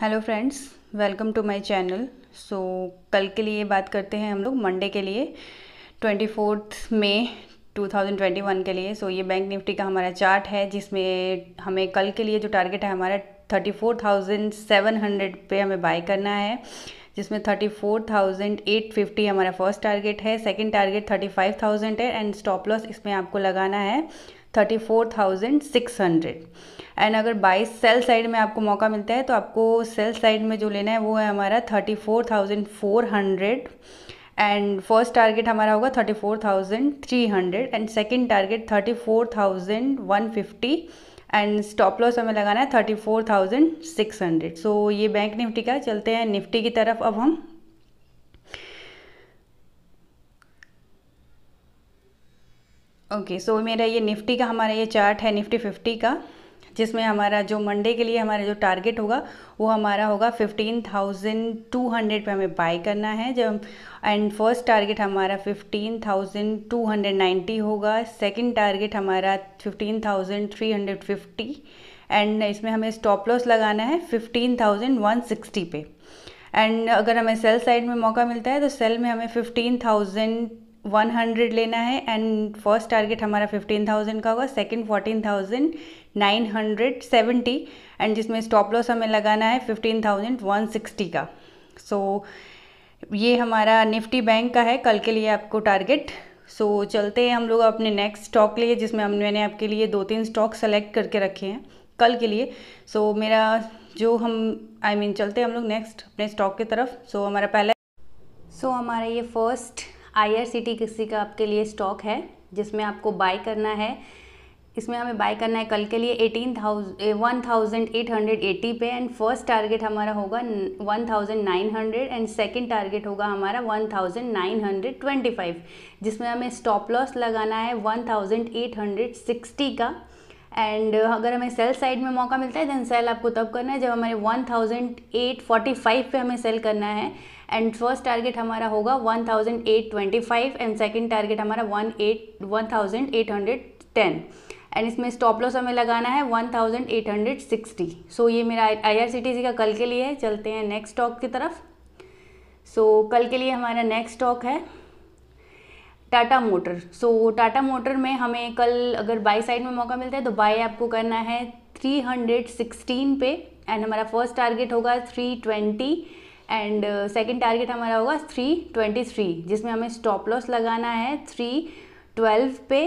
hello friends welcome to my channel so कल के लिए बात करते हैं हम लोग मंडे के लिए ट्वेंटी फोर्थ ट्वेंटी वन के लिए सो so, ये बैंक निफ्टी का हमारा चार्ट है जिसमें हमें कल के लिए जो टारगेट है हमारा 34,700 पे हमें बाय करना है जिसमें 34,850 हमारा फर्स्ट टारगेट है सेकंड टारगेट 35,000 है एंड स्टॉप लॉस इसमें आपको लगाना है thirty four thousand six hundred and अगर बाई सेल साइड में आपको मौका मिलता है तो आपको सेल साइड में जो लेना है वो है हमारा thirty four thousand four hundred and first target हमारा होगा thirty four thousand three hundred and second target thirty four thousand one fifty and stop loss हमें लगाना है thirty four thousand six hundred so ये बैंक निफ्टी का चलते हैं Nifty की तरफ अब हम ओके okay, सो so मेरा ये निफ्टी का हमारा ये चार्ट है निफ्टी फिफ्टी का जिसमें हमारा जो मंडे के लिए हमारा जो टारगेट होगा वो हमारा होगा फिफ्टीन थाउजेंड टू हंड्रेड पर हमें बाई करना है जब एंड फर्स्ट टारगेट हमारा fifteen thousand two hundred ninety होगा सेकंड टारगेट हमारा fifteen thousand three hundred fifty and इसमें हमें स्टॉप लॉस लगाना है फिफ्टीन थाउजेंड वन सिक्सटी पे एंड अगर हमें सेल साइड में मौका मिलता है तो सेल में हमें फिफ्टीन थाउजेंड वन हंड्रेड लेना है एंड फर्स्ट टारगेट हमारा फिफ्टीन थाउजेंड का होगा second fourteen thousand nine hundred seventy and जिसमें स्टॉप लॉस हमें लगाना है फिफ्टीन थाउजेंड वन सिक्सटी का सो so, ये हमारा निफ्टी बैंक का है कल के लिए आपको टारगेट सो so, चलते हैं हम लोग अपने नेक्स्ट स्टॉक लिए जिसमें हम मैंने आपके लिए दो तीन स्टॉक सेलेक्ट करके रखे हैं कल के लिए सो so, मेरा जो हम आई I मीन mean, चलते हैं हम लोग नेक्स्ट अपने स्टॉक की तरफ सो so, हमारा पहला सो so, हमारा ये फर्स्ट आईआरसीटी किसी का आपके लिए स्टॉक है जिसमें आपको बाय करना है इसमें हमें बाय करना है कल के लिए eighteen thousand one thousand eight hundred eighty पे एंड फर्स्ट टारगेट हमारा होगा one thousand nine hundred and second target होगा हमारा one thousand nine hundred twenty five जिसमें हमें स्टॉप लॉस लगाना है one thousand eight hundred sixty का एंड uh, अगर हमें सेल साइड में मौका मिलता है देन सेल आपको तब करना है जब हमारे 1845 पे हमें सेल करना है एंड फर्स्ट टारगेट हमारा होगा 1825 एंड सेकंड टारगेट हमारा 18 1810 एंड इसमें स्टॉप लॉस हमें लगाना है 1860 सो so, ये मेरा आई का कल के लिए है चलते हैं नेक्स्ट स्टॉक की तरफ सो so, कल के लिए हमारा नेक्स्ट स्टॉक है Tata motor so Tata motor में हमें कल अगर बाई साइड में मौका मिलता है तो बाई आपको करना है 316 पे एंड हमारा फर्स्ट टारगेट होगा 320 एंड सेकंड टारगेट हमारा होगा 323 जिसमें हमें स्टॉप लॉस लगाना है 312 पे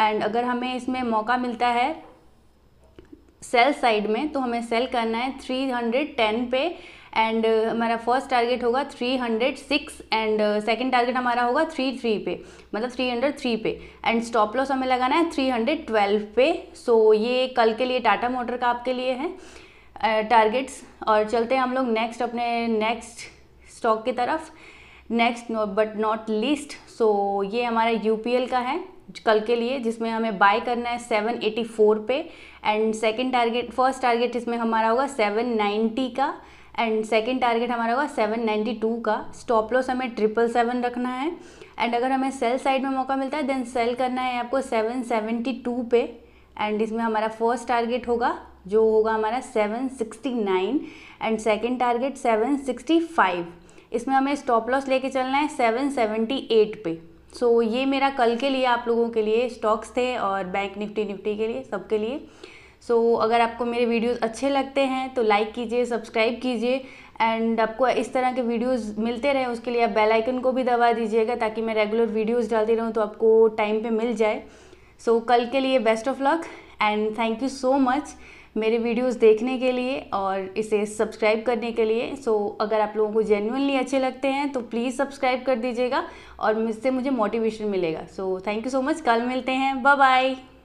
एंड अगर हमें इसमें मौका मिलता है सेल साइड में तो हमें सेल करना है 310 पे एंड uh, हमारा फर्स्ट टारगेट होगा three hundred six and second target हमारा होगा थ्री थ्री पे मतलब थ्री हंड्रेड थ्री पे एंड स्टॉप लॉस हमें लगाना है थ्री हंड्रेड ट्वेल्व पे सो so, ये कल के लिए टाटा मोटर का आपके लिए है टारगेट्स uh, और चलते हैं हम लोग नेक्स्ट अपने नेक्स्ट स्टॉक की तरफ next but not least so ये हमारा यू का है कल के लिए जिसमें हमें बाय करना है 784 पे and second target first target इसमें हमारा होगा 790 का एंड सेकेंड टारगेट हमारा होगा सेवन नाइन्टी टू का स्टॉप लॉस हमें ट्रिपल सेवन रखना है एंड अगर हमें सेल साइड में मौका मिलता है देन सेल करना है आपको सेवन सेवेंटी टू पे एंड इसमें हमारा फर्स्ट टारगेट होगा जो होगा हमारा seven sixty nine and second target seven sixty five इसमें हमें स्टॉप लॉस लेके चलना है सेवन सेवेंटी एट पे सो so, ये मेरा कल के लिए आप लोगों के लिए स्टॉक्स थे और बैंक निफ्टी निफ्टी के लिए सबके लिए सो so, अगर आपको मेरे वीडियोस अच्छे लगते हैं तो लाइक कीजिए सब्सक्राइब कीजिए एंड आपको इस तरह के वीडियोस मिलते रहें उसके लिए आप बेल आइकन को भी दबा दीजिएगा ताकि मैं रेगुलर वीडियोस डालती रहूँ तो आपको टाइम पे मिल जाए सो so, कल के लिए best of luck and thank you so much मेरे वीडियोज़ देखने के लिए और इसे सब्सक्राइब करने के लिए सो so, अगर आप लोगों को जेन्यनली अच्छे लगते हैं तो प्लीज़ सब्सक्राइब कर दीजिएगा और मुझसे मुझे मोटिवेशन मिलेगा so thank you so much कल मिलते हैं बाय बाय